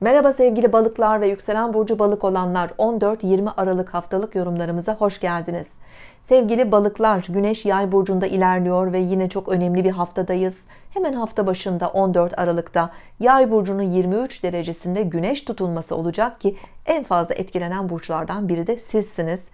Merhaba sevgili balıklar ve yükselen burcu balık olanlar 14-20 Aralık haftalık yorumlarımıza hoş geldiniz. Sevgili balıklar güneş yay burcunda ilerliyor ve yine çok önemli bir haftadayız. Hemen hafta başında 14 Aralık'ta yay burcunun 23 derecesinde güneş tutulması olacak ki en fazla etkilenen burçlardan biri de sizsiniz.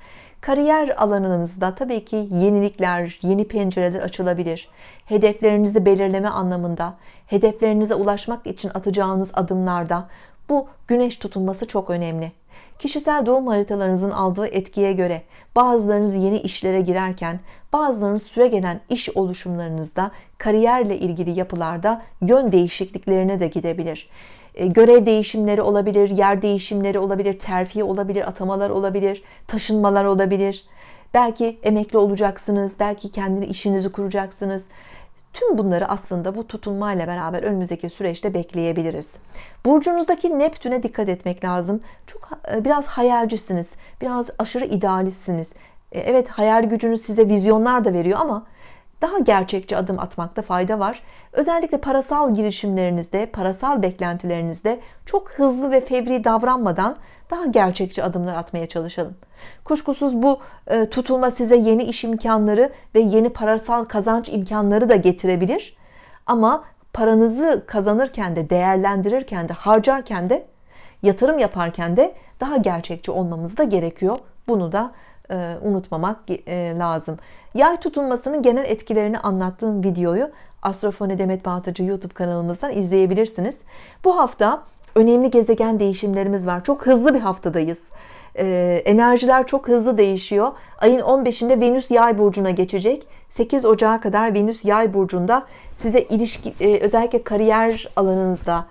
Kariyer alanınızda tabii ki yenilikler, yeni pencereler açılabilir. Hedeflerinizi belirleme anlamında, hedeflerinize ulaşmak için atacağınız adımlarda bu güneş tutulması çok önemli. Kişisel doğum haritalarınızın aldığı etkiye göre bazılarınız yeni işlere girerken, bazılarınız süre gelen iş oluşumlarınızda, kariyerle ilgili yapılarda yön değişikliklerine de gidebilir. E, görev değişimleri olabilir, yer değişimleri olabilir, terfi olabilir, atamalar olabilir, taşınmalar olabilir. Belki emekli olacaksınız, belki kendi işinizi kuracaksınız. Tüm bunları aslında bu tutulmayla beraber önümüzdeki süreçte bekleyebiliriz. Burcunuzdaki Neptün'e dikkat etmek lazım. Çok e, biraz hayalcisiniz, biraz aşırı idealistsiniz. E, evet hayal gücünüz size vizyonlar da veriyor ama daha gerçekçi adım atmakta fayda var. Özellikle parasal girişimlerinizde, parasal beklentilerinizde çok hızlı ve fevri davranmadan daha gerçekçi adımlar atmaya çalışalım. Kuşkusuz bu e, tutulma size yeni iş imkanları ve yeni parasal kazanç imkanları da getirebilir. Ama paranızı kazanırken de, değerlendirirken de, harcarken de, yatırım yaparken de daha gerçekçi olmamız da gerekiyor. Bunu da e, unutmamak e, lazım. Yay tutulmasının genel etkilerini anlattığım videoyu Astrofoni Demet Bahtacı YouTube kanalımızdan izleyebilirsiniz. Bu hafta önemli gezegen değişimlerimiz var. Çok hızlı bir haftadayız. E, enerjiler çok hızlı değişiyor. Ayın 15'inde Venüs Yay burcuna geçecek. 8 Ocağı kadar Venüs Yay burcunda size ilişki özellikle kariyer alanınızda,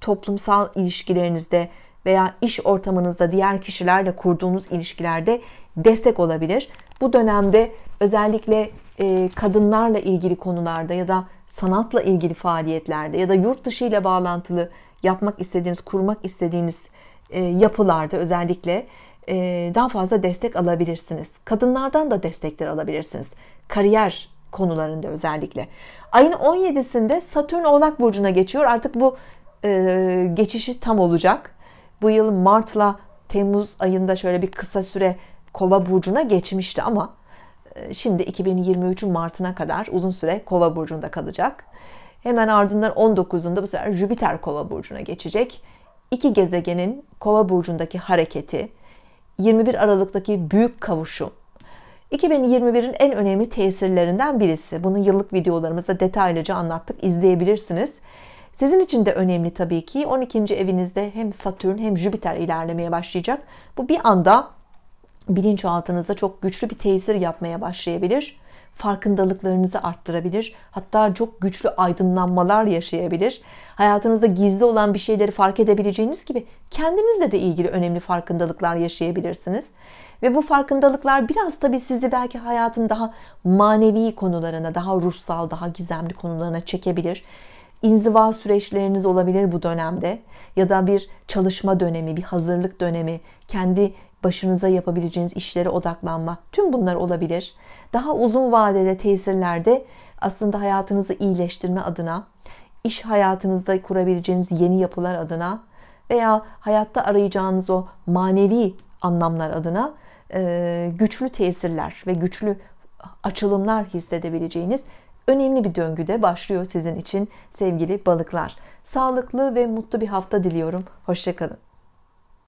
toplumsal ilişkilerinizde, veya iş ortamınızda diğer kişilerle kurduğunuz ilişkilerde destek olabilir. Bu dönemde özellikle e, kadınlarla ilgili konularda ya da sanatla ilgili faaliyetlerde ya da yurt dışı ile bağlantılı yapmak istediğiniz, kurmak istediğiniz e, yapılarda özellikle e, daha fazla destek alabilirsiniz. Kadınlardan da destekler alabilirsiniz. Kariyer konularında özellikle. Ayın 17'sinde Satürn Oğlak Burcu'na geçiyor. Artık bu geçişi tam olacak bu yıl Mart'la Temmuz ayında şöyle bir kısa süre Kova burcuna geçmişti ama e, şimdi 2023'ün Mart'ına kadar uzun süre Kova burcunda kalacak. Hemen ardından 19'unda bu sefer Jüpiter Kova burcuna geçecek. İki gezegenin Kova burcundaki hareketi, 21 Aralık'taki büyük kavuşum 2021'in en önemli tesirlerinden birisi. Bunu yıllık videolarımızda detaylıca anlattık. İzleyebilirsiniz. Sizin için de önemli tabii ki 12. evinizde hem Satürn hem Jüpiter ilerlemeye başlayacak. Bu bir anda bilinçaltınızda çok güçlü bir tesir yapmaya başlayabilir. Farkındalıklarınızı arttırabilir. Hatta çok güçlü aydınlanmalar yaşayabilir. Hayatınızda gizli olan bir şeyleri fark edebileceğiniz gibi kendinizle de ilgili önemli farkındalıklar yaşayabilirsiniz. Ve bu farkındalıklar biraz tabii sizi belki hayatın daha manevi konularına, daha ruhsal, daha gizemli konularına çekebilir inziva süreçleriniz olabilir bu dönemde ya da bir çalışma dönemi, bir hazırlık dönemi, kendi başınıza yapabileceğiniz işlere odaklanma. Tüm bunlar olabilir. Daha uzun vadede tesirlerde aslında hayatınızı iyileştirme adına, iş hayatınızda kurabileceğiniz yeni yapılar adına veya hayatta arayacağınız o manevi anlamlar adına güçlü tesirler ve güçlü açılımlar hissedebileceğiniz önemli bir döngüde başlıyor sizin için sevgili balıklar. Sağlıklı ve mutlu bir hafta diliyorum. Hoşçakalın.